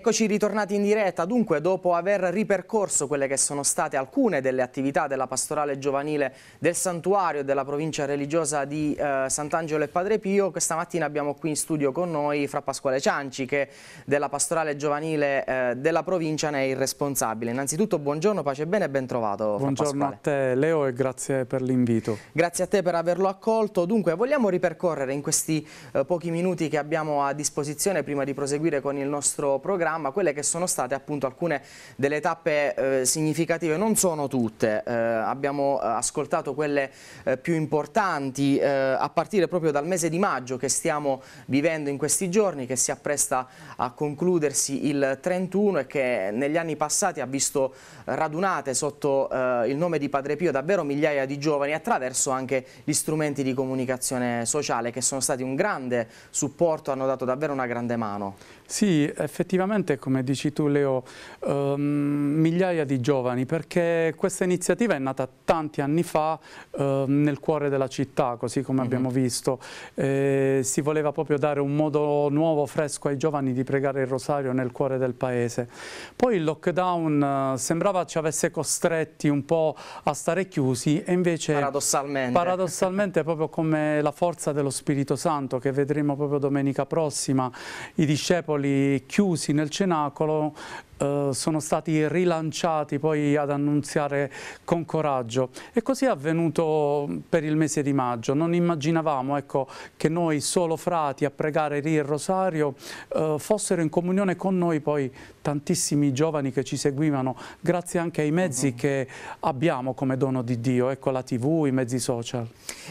Eccoci ritornati in diretta, dunque dopo aver ripercorso quelle che sono state alcune delle attività della pastorale giovanile del santuario della provincia religiosa di eh, Sant'Angelo e Padre Pio, questa mattina abbiamo qui in studio con noi Fra Pasquale Cianci che della pastorale giovanile eh, della provincia ne è il responsabile. Innanzitutto buongiorno, pace e bene e ben trovato. Buongiorno a te Leo e grazie per l'invito. Grazie a te per averlo accolto, dunque vogliamo ripercorrere in questi eh, pochi minuti che abbiamo a disposizione prima di proseguire con il nostro programma programma quelle che sono state appunto alcune delle tappe eh, significative, non sono tutte, eh, abbiamo eh, ascoltato quelle eh, più importanti eh, a partire proprio dal mese di maggio che stiamo vivendo in questi giorni, che si appresta a concludersi il 31 e che negli anni passati ha visto radunate sotto eh, il nome di Padre Pio davvero migliaia di giovani attraverso anche gli strumenti di comunicazione sociale che sono stati un grande supporto, hanno dato davvero una grande mano. Sì, effettivamente sicuramente, come dici tu Leo, ehm, migliaia di giovani perché questa iniziativa è nata tanti anni fa ehm, nel cuore della città, così come mm -hmm. abbiamo visto. Eh, si voleva proprio dare un modo nuovo, fresco ai giovani di pregare il rosario nel cuore del paese. Poi il lockdown eh, sembrava ci avesse costretti un po' a stare chiusi e invece... Paradossalmente. Paradossalmente proprio come la forza dello Spirito Santo che vedremo proprio domenica prossima, i discepoli chiusi nel Cenacolo eh, sono stati rilanciati poi ad annunziare con coraggio e così è avvenuto per il mese di maggio. Non immaginavamo ecco, che noi solo frati a pregare lì il rosario eh, fossero in comunione con noi poi tantissimi giovani che ci seguivano grazie anche ai mezzi uh mm-hmm. -huh. che abbiamo come dono di Dio, ecco la tv, i mezzi social.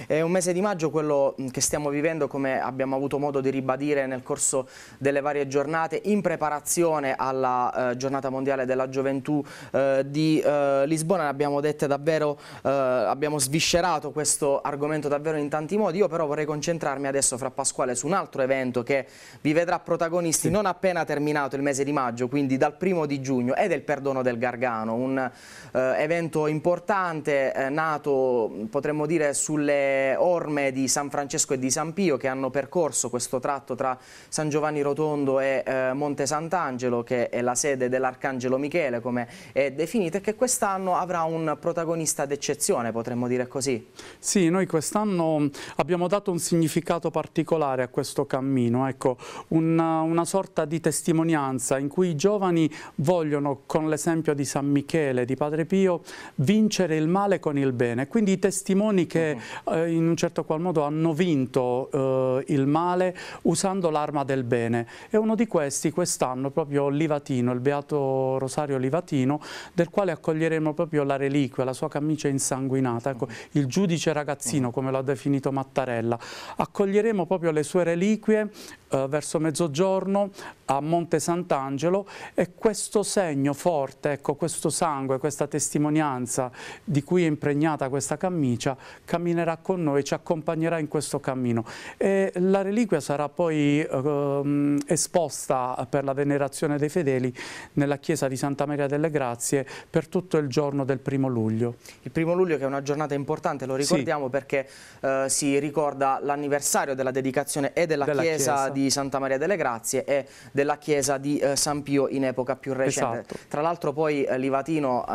È un mese di maggio quello mm, che stiamo vivendo come abbiamo avuto modo di ribadire nel corso delle varie giornate in preparazione alla eh, giornata mondiale della gioventù eh, di eh, Lisbona, ne abbiamo dette davvero, eh, abbiamo sviscerato questo argomento davvero in tanti modi, io però vorrei concentrarmi adesso fra Pasquale su un altro evento che vi vedrà protagonisti sì. non appena terminato il mese di maggio, quindi dal primo di giugno, ed è il perdono del Gargano, un eh, evento importante eh, nato potremmo dire sulle orme di San Francesco e di San Pio che hanno percorso questo tratto tra San Giovanni Rotondo e eh, Monte Sant'Angelo che è la sede dell'Arcangelo Michele, come è definito, e che quest'anno avrà un protagonista d'eccezione, potremmo dire così. Sì, noi quest'anno abbiamo dato un significato particolare a questo cammino, ecco, una, una sorta di testimonianza in cui i giovani vogliono, con l'esempio di San Michele, di Padre Pio, vincere il male con il bene. Quindi i testimoni che uh mhm. -huh. eh, in un certo qual modo hanno vinto eh, il male usando l'arma del bene. E uno di questi quest'anno proprio Livatino, il Beato beato Rosario Livatino, del quale accoglieremo proprio la reliquia, la sua camicia insanguinata, ecco, il giudice ragazzino mm. come l'ha definito Mattarella. Accoglieremo proprio le sue reliquie eh, verso mezzogiorno a Monte Sant'Angelo e questo segno forte, ecco, questo sangue, questa testimonianza di cui è impregnata questa camicia, camminerà con noi, ci accompagnerà in questo cammino. E la reliquia sarà poi eh, esposta per la venerazione dei fedeli nella chiesa di Santa Maria delle Grazie per tutto il giorno del primo luglio. Il primo luglio che è una giornata importante, lo ricordiamo sì. perché eh, si ricorda l'anniversario della dedicazione e della, della chiesa, chiesa, di Santa Maria delle Grazie e della chiesa di eh, San Pio in epoca più recente. Esatto. Tra l'altro poi eh, Livatino eh,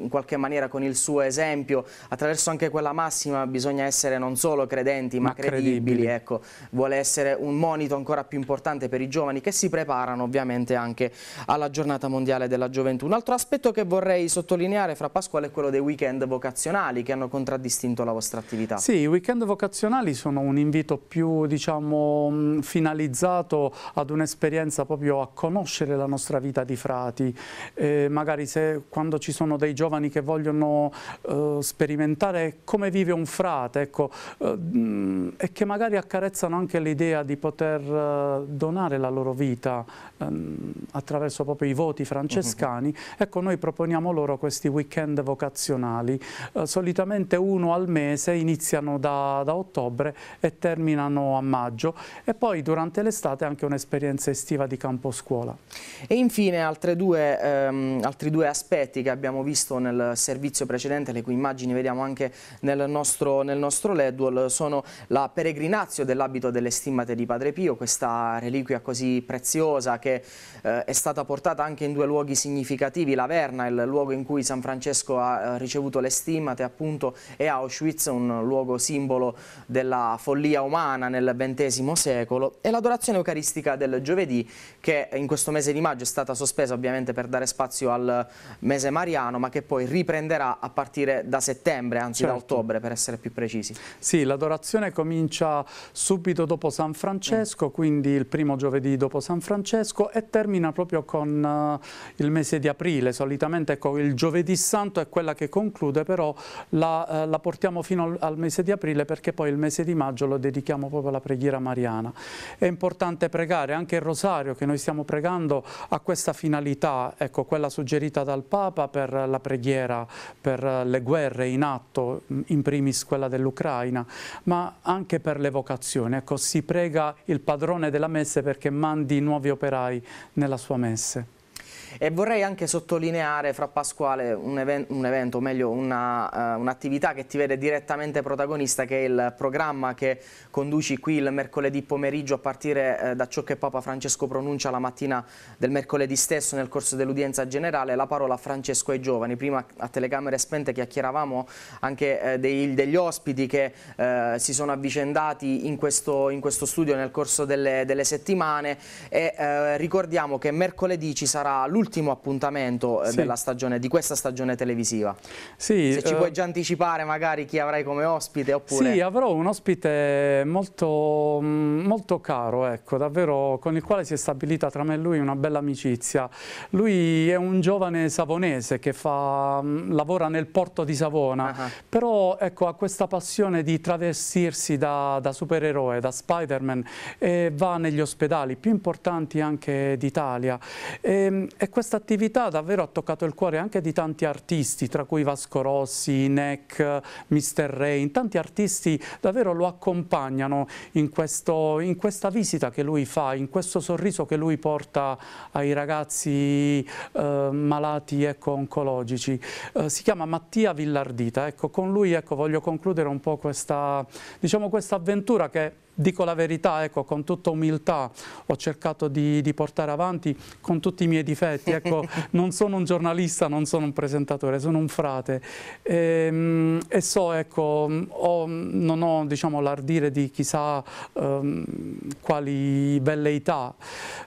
in qualche maniera con il suo esempio, attraverso anche quella massima bisogna essere non solo credenti ma, ma credibili, credibili. Ecco, vuole essere un monito ancora più importante per i giovani che si preparano ovviamente anche alla giornata mondiale della gioventù. Un altro aspetto che vorrei sottolineare fra Pasquale è quello dei weekend vocazionali che hanno contraddistinto la vostra attività. Sì, i weekend vocazionali sono un invito più diciamo, mm, finalizzato ad un'esperienza proprio a conoscere la nostra vita di frati. Eh, magari se quando ci sono dei giovani che vogliono eh, sperimentare come vive un frate ecco, eh, mm, e che magari accarezzano anche l'idea di poter eh, donare la loro vita ehm, attraverso attraverso proprio i voti francescani, mhm. ecco noi proponiamo loro questi weekend vocazionali, eh, solitamente uno al mese, iniziano da, da, ottobre e terminano a maggio e poi durante l'estate anche un'esperienza estiva di campo scuola. E infine due, ehm, altri due aspetti che abbiamo visto nel servizio precedente, le cui immagini vediamo anche nel nostro, nel nostro LEDUAL, sono la peregrinazio dell'abito delle stimmate di Padre Pio, questa reliquia così preziosa che eh, è stata stata portata anche in due luoghi significativi, Laverna, il luogo in cui San Francesco ha eh, ricevuto le stimmate appunto, e Auschwitz, un luogo simbolo della follia umana nel XX secolo, e l'adorazione eucaristica del giovedì che in questo mese di maggio è stata sospesa ovviamente per dare spazio al mese mariano, ma che poi riprenderà a partire da settembre, anzi certo. da ottobre per essere più precisi. Sì, l'adorazione comincia subito dopo San Francesco, mm. quindi il primo giovedì dopo San Francesco e termina proprio con uh, il mese di aprile, solitamente ecco, il giovedì santo è quella che conclude, però la, uh, la portiamo fino al, al, mese di aprile perché poi il mese di maggio lo dedichiamo proprio alla preghiera mariana. È importante pregare anche il rosario che noi stiamo pregando a questa finalità, ecco, quella suggerita dal Papa per la preghiera, per eh, le guerre in atto, in primis quella dell'Ucraina, ma anche per l'evocazione. Ecco, si prega il padrone della messe perché mandi nuovi operai nella sua messa. Defense. E vorrei anche sottolineare, fra Pasquale, un, event un evento, o meglio eh, un'attività uh, un che ti vede direttamente protagonista, che è il programma che conduci qui il mercoledì pomeriggio a partire uh, da ciò che Papa Francesco pronuncia la mattina del mercoledì stesso nel corso dell'udienza generale, la parola a Francesco ai giovani. Prima a telecamere spente chiacchieravamo anche uh, dei, degli ospiti che si sono avvicendati in questo, in questo, studio nel corso delle, delle settimane e ricordiamo che mercoledì ci sarà l'ultimo l'ultimo appuntamento eh, sì. stagione, di questa stagione televisiva. Sì, Se ci uh, puoi già anticipare magari chi avrai come ospite oppure... Sì, avrò un ospite molto, mm, molto caro, ecco, davvero con il quale si è stabilita tra me e lui una bella amicizia. Lui è un giovane savonese che fa, mm, lavora nel porto di Savona, uh ah, -huh. Ah. però ecco, ha questa passione di travestirsi da, da supereroe, da Spider-Man e va negli ospedali più importanti anche d'Italia. Ehm, e, ecco, questa attività davvero ha toccato il cuore anche di tanti artisti, tra cui Vasco Rossi, Neck, Mr. Rain, tanti artisti davvero lo accompagnano in, questo, in questa visita che lui fa, in questo sorriso che lui porta ai ragazzi eh, malati ecco, oncologici. Eh, si chiama Mattia Villardita, ecco, con lui ecco, voglio concludere un po' questa, diciamo, questa avventura che dico la verità, ecco, con tutta umiltà ho cercato di, di, portare avanti con tutti i miei difetti. Ecco, non sono un giornalista, non sono un presentatore, sono un frate e, ehm, e so, ecco, ho, non ho diciamo, l'ardire di chissà um, quali velleità,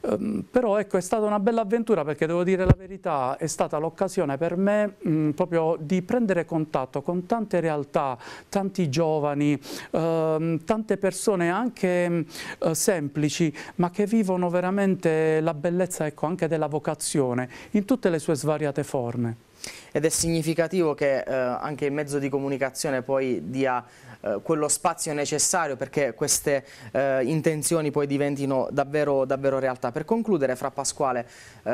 um, ehm, però ecco, è stata una bella avventura perché devo dire la verità, è stata l'occasione per me mh, proprio di prendere contatto con tante realtà, tanti giovani, uh, tante persone anche mm, eh, semplici, ma che vivono veramente la bellezza ecco, anche della vocazione in tutte le sue svariate forme ed è significativo che eh, anche il mezzo di comunicazione poi dia eh, quello spazio necessario perché queste eh, intenzioni poi diventino davvero, davvero, realtà. Per concludere, fra Pasquale, eh,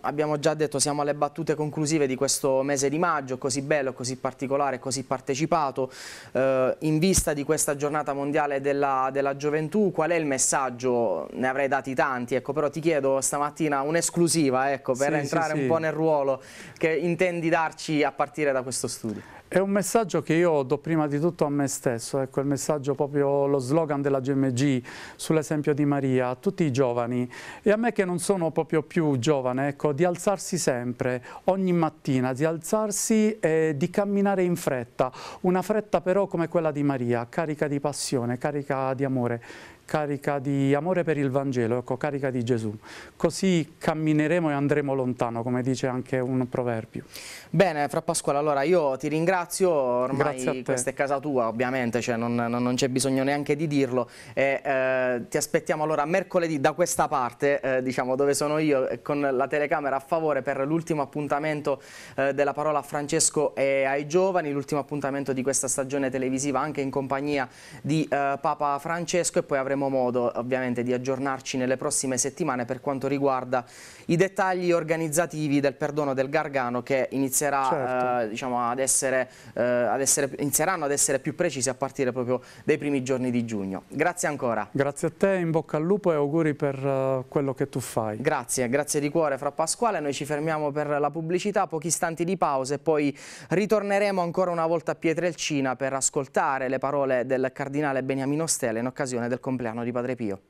abbiamo già detto siamo alle battute conclusive di questo mese di maggio, così bello, così particolare, così partecipato, eh, in vista di questa giornata mondiale della, della gioventù, qual è il messaggio? Ne avrei dati tanti, ecco, però ti chiedo stamattina un'esclusiva ecco, per sì, entrare sì, sì. un po' nel ruolo che intendi di darci a partire da questo studio? È un messaggio che io do prima di tutto a me stesso, ecco il messaggio proprio lo slogan della GMG sull'esempio di Maria, a tutti i giovani e a me che non sono proprio più giovane, ecco, di alzarsi sempre, ogni mattina, di alzarsi e di camminare in fretta, una fretta però come quella di Maria, carica di passione, carica di amore, carica di amore per il Vangelo, ecco, carica di Gesù. Così cammineremo e andremo lontano, come dice anche un proverbio. Bene, Fra Pasquale, allora io ti ringrazio, ormai questa è casa tua ovviamente, cioè non, non, non c'è bisogno neanche di dirlo. E, eh, ti aspettiamo allora mercoledì da questa parte, eh, diciamo dove sono io, eh, con la telecamera a favore per l'ultimo appuntamento eh, della parola a Francesco e ai giovani, l'ultimo appuntamento di questa stagione televisiva anche in compagnia di eh, Papa Francesco e poi avremo avremo modo ovviamente di aggiornarci nelle prossime settimane per quanto riguarda i dettagli organizzativi del perdono del Gargano che certo. eh, diciamo, ad essere, eh, ad essere, inizieranno ad essere più precisi a partire proprio dai primi giorni di giugno. Grazie ancora. Grazie a te, in bocca al lupo e auguri per uh, quello che tu fai. Grazie, grazie di cuore Fra Pasquale, noi ci fermiamo per la pubblicità, pochi istanti di pausa e poi ritorneremo ancora una volta a Pietrelcina per ascoltare le parole del cardinale Beniamino Stella in occasione del compleanno italiano di Padre Pio.